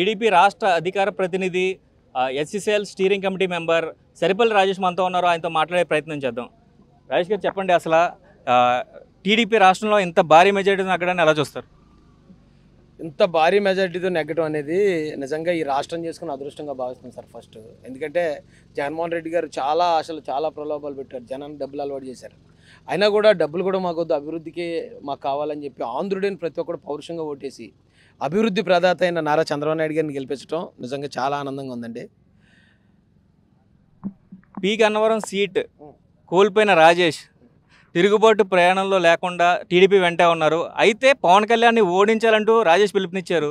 TDP రాష్ట్ర అధికార ప్రతినిధి SCCL steering committee member Saripalli Rajesh మనతో ఉన్నారు ఆయనతో మాట్లాడే ప్రయత్నం చేద్దాం రాజేష్ గారు చెప్పండి అసలు టీడీపీ రాష్ట్రంలో ఇంత భారీ మెజార్టీతో నెగ్గడాన్ని ఎలా చూస్తారు ఇంత భారీ మెజార్టీతో నెగ్గడం అనేది నిజంగా ఈ రాష్ట్రం చేసుకుని అదృష్టంగా భావిస్తుంది సార్ ఫస్ట్ ఎందుకంటే జగన్మోహన్ రెడ్డి గారు చాలా అసలు చాలా ప్రలోభాలు పెట్టారు జనాన్ని డబ్బులు అలవాటు చేశారు అయినా కూడా డబ్బులు కూడా మాకొద్దు అభివృద్ధికి మాకు కావాలని చెప్పి ఆంధ్రుడైన ప్రతి ఒక్కరు పౌరుషంగా ఓటేసి అభివృద్ధి ప్రదాత అయిన నారా చంద్రబాబు నాయుడు గారిని గెలిపించడం నిజంగా చాలా ఆనందంగా ఉందండి పి కన్నవరం సీట్ కోల్పోయిన రాజేష్ తిరుగుబాటు ప్రయాణంలో లేకుండా టీడీపీ వెంటే ఉన్నారు అయితే పవన్ కళ్యాణ్ని ఓడించాలంటూ రాజేష్ పిలుపునిచ్చారు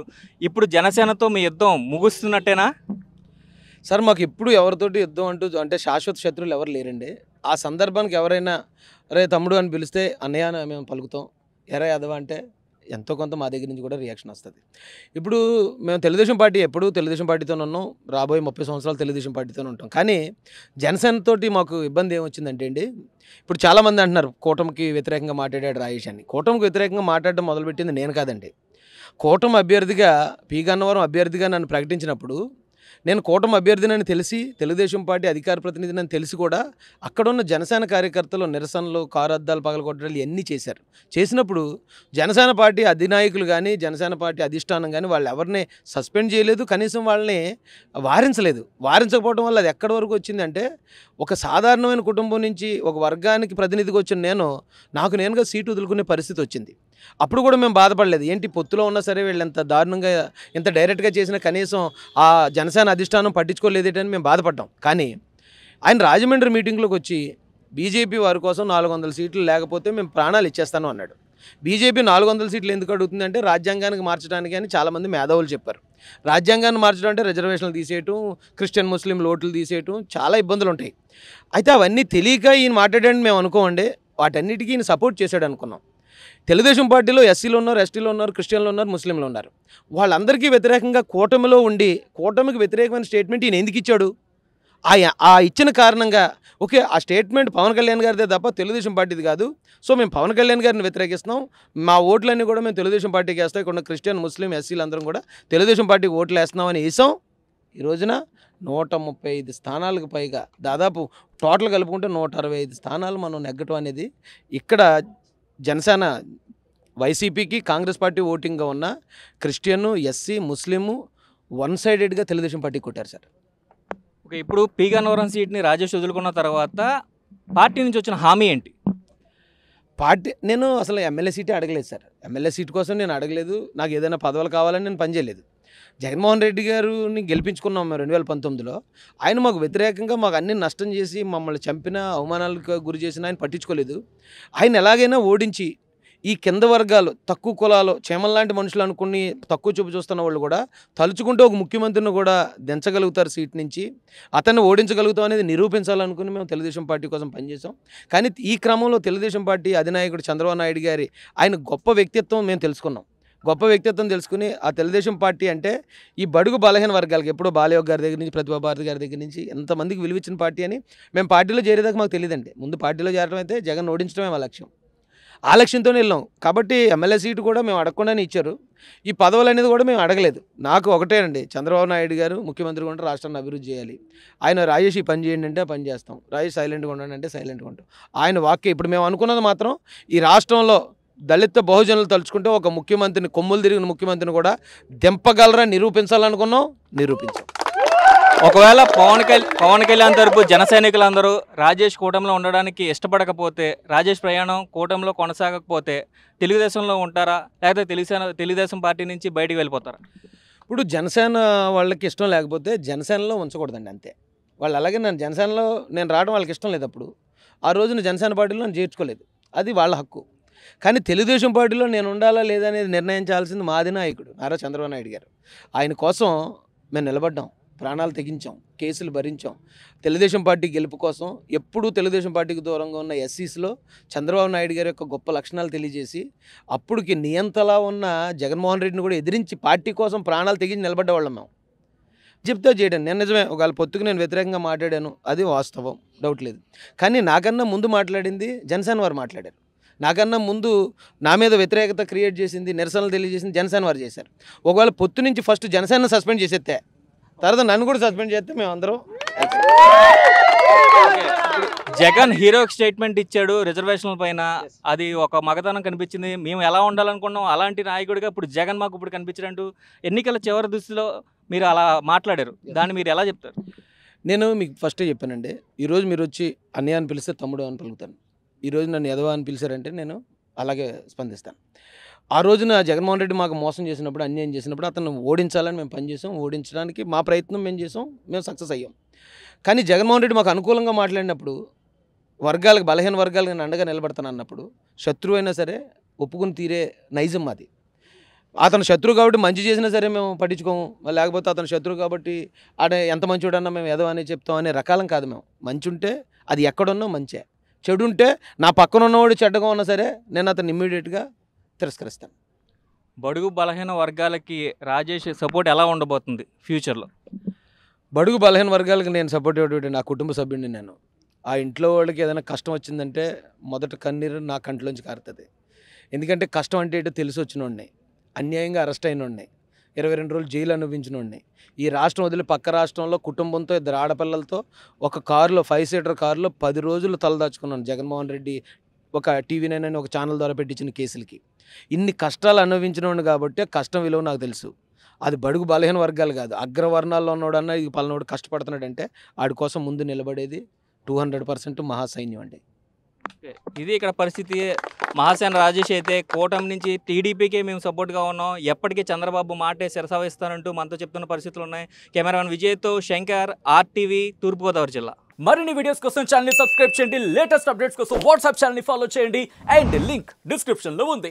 ఇప్పుడు జనసేనతో మీ యుద్ధం ముగుస్తున్నట్టేనా సార్ మాకు ఎప్పుడు ఎవరితోటి యుద్ధం అంటూ అంటే శాశ్వత శత్రువులు ఎవరు లేరండి ఆ సందర్భానికి ఎవరైనా రే తమ్ముడు అని పిలిస్తే అన్నయ్య మేము పలుకుతాం ఎరా యాదవ అంటే ఎంతో కొంత మా దగ్గర నుంచి కూడా రియాక్షన్ వస్తుంది ఇప్పుడు మేము తెలుగుదేశం పార్టీ ఎప్పుడు తెలుగుదేశం పార్టీతోనే ఉన్నాం రాబోయే ముప్పై సంవత్సరాలు తెలుగుదేశం పార్టీతోనే ఉంటాం కానీ జనసేనతో మాకు ఇబ్బంది ఏమొచ్చిందంటే అండి ఇప్పుడు చాలామంది అంటున్నారు కూటమికి వ్యతిరేకంగా మాట్లాడాడు రాజేష్ అని కూటమికి వ్యతిరేకంగా మాట్లాడడం మొదలుపెట్టింది నేను కాదండి కూటమి అభ్యర్థిగా పీ గన్నవరం అభ్యర్థిగా నన్ను ప్రకటించినప్పుడు నేను కూటమి అభ్యర్థినని తెలిసి తెలుగుదేశం పార్టీ అధికార అని తెలిసి కూడా అక్కడున్న జనసేన కార్యకర్తలు నిరసనలు కారు అద్దాలు పగలగొట్టడాలు ఇవన్నీ చేశారు చేసినప్పుడు జనసేన పార్టీ అధినాయకులు కానీ జనసేన పార్టీ అధిష్టానం కానీ వాళ్ళు ఎవరిని సస్పెండ్ చేయలేదు కనీసం వాళ్ళని వారించలేదు వారించకపోవడం వల్ల అది ఎక్కడి వరకు వచ్చిందంటే ఒక సాధారణమైన కుటుంబం నుంచి ఒక వర్గానికి ప్రతినిధిగా వచ్చిన నేను నాకు నేనుగా సీటు వదులుకునే పరిస్థితి వచ్చింది అప్పుడు కూడా మేము బాధపడలేదు ఏంటి పొత్తులో ఉన్నా సరే వీళ్ళు ఎంత దారుణంగా ఎంత డైరెక్ట్గా చేసిన కనీసం ఆ జనసేన అధిష్టానం పట్టించుకోలేదేటని మేము బాధపడ్డాం కానీ ఆయన రాజమండ్రి మీటింగ్లోకి వచ్చి బీజేపీ వారి కోసం నాలుగు వందల సీట్లు లేకపోతే మేము ప్రాణాలు ఇచ్చేస్తాను అన్నాడు బీజేపీ నాలుగు వందల సీట్లు ఎందుకు అడుగుతుందంటే రాజ్యాంగానికి మార్చడానికి అని చాలామంది మేధావులు చెప్పారు రాజ్యాంగాన్ని మార్చడం అంటే రిజర్వేషన్లు తీసేయటం క్రిస్టియన్ ముస్లిం లోట్లు తీసేయటం చాలా ఇబ్బందులు ఉంటాయి అయితే అవన్నీ తెలియక ఈయన మాట్లాడండి మేము అనుకోండి వాటన్నిటికీ ఈయన సపోర్ట్ చేశాడు అనుకున్నాం తెలుగుదేశం పార్టీలో ఎస్సీలు ఉన్నారు ఎస్టీలో ఉన్నారు క్రిస్టియన్లు ఉన్నారు ముస్లింలు ఉన్నారు వాళ్ళందరికీ వ్యతిరేకంగా కూటమిలో ఉండి కూటమికి వ్యతిరేకమైన స్టేట్మెంట్ ఈయన ఎందుకు ఇచ్చాడు ఆ ఆ ఇచ్చిన కారణంగా ఓకే ఆ స్టేట్మెంట్ పవన్ కళ్యాణ్ గారిదే తప్ప తెలుగుదేశం పార్టీది కాదు సో మేము పవన్ కళ్యాణ్ గారిని వ్యతిరేకిస్తున్నాం మా ఓట్లన్నీ కూడా మేము తెలుగుదేశం పార్టీకి వేస్తాం ఇక్కడ క్రిస్టియన్ ముస్లిం ఎస్సీలు అందరం కూడా తెలుగుదేశం పార్టీకి ఓట్లు వేస్తున్నామని వేసాం ఈ రోజున నూట ముప్పై ఐదు స్థానాలకు పైగా దాదాపు టోటల్ కలుపుకుంటే నూట అరవై ఐదు స్థానాలు మనం నెగ్గటం అనేది ఇక్కడ జనసేన వైసీపీకి కాంగ్రెస్ పార్టీ ఓటింగ్గా ఉన్న క్రిస్టియన్ ఎస్సీ ముస్లిము వన్ సైడెడ్గా తెలుగుదేశం పార్టీ కొట్టారు సార్ ఓకే ఇప్పుడు పీగన్నవరం సీట్ని రాజేష్ వదులుకున్న తర్వాత పార్టీ నుంచి వచ్చిన హామీ ఏంటి పార్టీ నేను అసలు ఎమ్మెల్యే సీటే అడగలేదు సార్ ఎమ్మెల్యే సీట్ కోసం నేను అడగలేదు నాకు ఏదైనా పదవులు కావాలని నేను పనిచేయలేదు జగన్మోహన్ రెడ్డి గారిని గెలిపించుకున్నాం మేము రెండు వేల పంతొమ్మిదిలో ఆయన మాకు వ్యతిరేకంగా మాకు అన్ని నష్టం చేసి మమ్మల్ని చంపిన అవమానాలకు గురి చేసిన ఆయన పట్టించుకోలేదు ఆయన ఎలాగైనా ఓడించి ఈ కింద వర్గాలు తక్కువ కులాలు లాంటి మనుషులు అనుకుని తక్కువ చూపు చూస్తున్న వాళ్ళు కూడా తలుచుకుంటే ఒక ముఖ్యమంత్రిని కూడా దించగలుగుతారు సీట్ నుంచి అతన్ని ఓడించగలుగుతాం అనేది నిరూపించాలనుకుని మేము తెలుగుదేశం పార్టీ కోసం పనిచేసాం కానీ ఈ క్రమంలో తెలుగుదేశం పార్టీ అధినాయకుడు చంద్రబాబు నాయుడు గారి ఆయన గొప్ప వ్యక్తిత్వం మేము తెలుసుకున్నాం గొప్ప వ్యక్తిత్వం తెలుసుకుని ఆ తెలుగుదేశం పార్టీ అంటే ఈ బడుగు బలహీన వర్గాలకి ఎప్పుడో బాలయోగ్ గారి దగ్గర నుంచి ప్రతిభా భారతి గారి దగ్గర నుంచి ఎంతమందికి విలువిచ్చిన పార్టీ అని మేము పార్టీలో చేరేదాకా మాకు తెలియదండి ముందు పార్టీలో చేరడం అయితే జగన్ ఓడించడమే మా లక్ష్యం ఆ లక్ష్యంతోనే వెళ్ళాం కాబట్టి ఎమ్మెల్యే సీటు కూడా మేము అడగకుండానే ఇచ్చారు ఈ పదవులు అనేది కూడా మేము అడగలేదు నాకు ఒకటే అండి చంద్రబాబు నాయుడు గారు ముఖ్యమంత్రి కూడా రాష్ట్రాన్ని అభివృద్ధి చేయాలి ఆయన రాజేష్ ఈ పని చేయండి అంటే పని చేస్తాం రాజేష్ సైలెంట్గా ఉండండి అంటే సైలెంట్గా ఉంటాం ఆయన వాక్య ఇప్పుడు మేము అనుకున్నది మాత్రం ఈ రాష్ట్రంలో దళిత బహుజనులు తలుచుకుంటే ఒక ముఖ్యమంత్రిని కొమ్ములు తిరిగిన ముఖ్యమంత్రిని కూడా దెంపగలరా నిరూపించాలనుకున్నాం నిరూపించాం ఒకవేళ పవన్ కళ్యాణ్ పవన్ కళ్యాణ్ తరపు జన సైనికులందరూ రాజేష్ కూటమిలో ఉండడానికి ఇష్టపడకపోతే రాజేష్ ప్రయాణం కూటమిలో కొనసాగకపోతే తెలుగుదేశంలో ఉంటారా లేకపోతే తెలుగుసేన తెలుగుదేశం పార్టీ నుంచి బయటికి వెళ్ళిపోతారా ఇప్పుడు జనసేన వాళ్ళకి ఇష్టం లేకపోతే జనసేనలో ఉంచకూడదండి అంతే వాళ్ళు అలాగే నేను జనసేనలో నేను రావడం వాళ్ళకి ఇష్టం లేదు అప్పుడు ఆ రోజున జనసేన పార్టీలో నేను చేర్చుకోలేదు అది వాళ్ళ హక్కు కానీ తెలుగుదేశం పార్టీలో నేను ఉండాలా లేదా అనేది నిర్ణయించాల్సింది మాది నాయకుడు నారా చంద్రబాబు నాయుడు గారు ఆయన కోసం మేము నిలబడ్డాం ప్రాణాలు తెగించాం కేసులు భరించాం తెలుగుదేశం పార్టీ గెలుపు కోసం ఎప్పుడూ తెలుగుదేశం పార్టీకి దూరంగా ఉన్న ఎస్సీస్లో చంద్రబాబు నాయుడు గారి యొక్క గొప్ప లక్షణాలు తెలియజేసి అప్పుడుకి నియంతలా ఉన్న జగన్మోహన్ రెడ్డిని కూడా ఎదిరించి పార్టీ కోసం ప్రాణాలు తెగించి నిలబడ్డవాళ్ళం మేము చెప్తే చేయడం నేను నిజమే ఒకవేళ పొత్తుకు నేను వ్యతిరేకంగా మాట్లాడాను అది వాస్తవం డౌట్ లేదు కానీ నాకన్నా ముందు మాట్లాడింది జనసేన వారు మాట్లాడారు నాకన్నా ముందు నా మీద వ్యతిరేకత క్రియేట్ చేసింది నిరసనలు తెలియజేసింది జనసేన వారు చేశారు ఒకవేళ పొత్తు నుంచి ఫస్ట్ జనసేన సస్పెండ్ చేసేస్తే తర్వాత నన్ను కూడా సస్పెండ్ చేస్తే మేము అందరం జగన్ హీరో స్టేట్మెంట్ ఇచ్చాడు రిజర్వేషన్ల పైన అది ఒక మగతనం కనిపించింది మేము ఎలా ఉండాలనుకున్నాం అలాంటి నాయకుడిగా ఇప్పుడు జగన్ మాకు ఇప్పుడు కనిపించడం ఎన్నికల చివరి దృష్టిలో మీరు అలా మాట్లాడారు దాన్ని మీరు ఎలా చెప్తారు నేను మీకు ఫస్టే చెప్పానండి ఈరోజు మీరు వచ్చి అన్నయ్య అని పిలిస్తే తమ్ముడు అని పిలుగుతాను ఈరోజు నన్ను ఎదవా అని పిలిచారంటే నేను అలాగే స్పందిస్తాను ఆ రోజున జగన్మోహన్ రెడ్డి మాకు మోసం చేసినప్పుడు అన్యాయం చేసినప్పుడు అతను ఓడించాలని మేము పనిచేసాం ఓడించడానికి మా ప్రయత్నం మేము చేసాం మేము సక్సెస్ అయ్యాం కానీ జగన్మోహన్ రెడ్డి మాకు అనుకూలంగా మాట్లాడినప్పుడు వర్గాలకు బలహీన వర్గాలకు నేను అండగా నిలబడతాను అన్నప్పుడు శత్రువు అయినా సరే ఒప్పుకుని తీరే నైజం అది అతను శత్రువు కాబట్టి మంచి చేసినా సరే మేము పట్టించుకోము లేకపోతే అతను శత్రువు కాబట్టి ఆడ ఎంత ఉడన్నా మేము ఎదవని చెప్తాం అనే రకాలం కాదు మేము మంచి ఉంటే అది ఎక్కడున్నా మంచే చెడు ఉంటే నా పక్కన ఉన్నవాడు చెడ్డగా ఉన్నా సరే నేను అతను ఇమ్మీడియట్గా తిరస్కరిస్తాను బడుగు బలహీన వర్గాలకి రాజేష్ సపోర్ట్ ఎలా ఉండబోతుంది ఫ్యూచర్లో బడుగు బలహీన వర్గాలకు నేను సపోర్ట్ ఇవ్వడం నా కుటుంబ సభ్యుడిని నేను ఆ ఇంట్లో వాళ్ళకి ఏదైనా కష్టం వచ్చిందంటే మొదట కన్నీరు నా కంట్లోంచి కారుతుంది ఎందుకంటే కష్టం అంటే ఏంటో తెలిసి వచ్చిన అన్యాయంగా అరెస్ట్ అయిన ఉన్నాయి ఇరవై రెండు రోజులు జైలు అనుభవించినోడిని ఈ రాష్ట్రం వదిలి పక్క రాష్ట్రంలో కుటుంబంతో ఇద్దరు ఆడపిల్లలతో ఒక కారులో ఫైవ్ సీటర్ కారులో పది రోజులు తలదాచుకున్నాను జగన్మోహన్ రెడ్డి ఒక టీవీ నైన్ అని ఒక ఛానల్ ద్వారా పెట్టించిన కేసులకి ఇన్ని కష్టాలు అనుభవించినోడు కాబట్టి కష్టం విలువ నాకు తెలుసు అది బడుగు బలహీన వర్గాలు కాదు అగ్రవర్ణాల్లో ఉన్నోడన్నా ఈ పలనోడు కష్టపడుతున్నాడంటే వాడి కోసం ముందు నిలబడేది టూ హండ్రెడ్ పర్సెంట్ మహాసైన్యం అండి ఇది ఇక్కడ పరిస్థితి మహాసేన రాజేష్ అయితే కూటమి నుంచి టీడీపీకే మేము సపోర్ట్గా ఉన్నాం ఎప్పటికీ చంద్రబాబు మాటే శిరసావిస్తానంటూ మనతో చెప్తున్న పరిస్థితులు ఉన్నాయి కెమెరామెన్ విజయ్తో శంకర్ ఆర్టీవీ తూర్పుగోదావరి జిల్లా మరిన్ని వీడియోస్ కోసం ఛానల్ సబ్స్క్రైబ్ చేయండి లేటెస్ట్ అప్డేట్స్ కోసం వాట్సాప్ ఛానల్ని ఫాలో చేయండి అండ్ లింక్ డిస్క్రిప్షన్లో ఉంది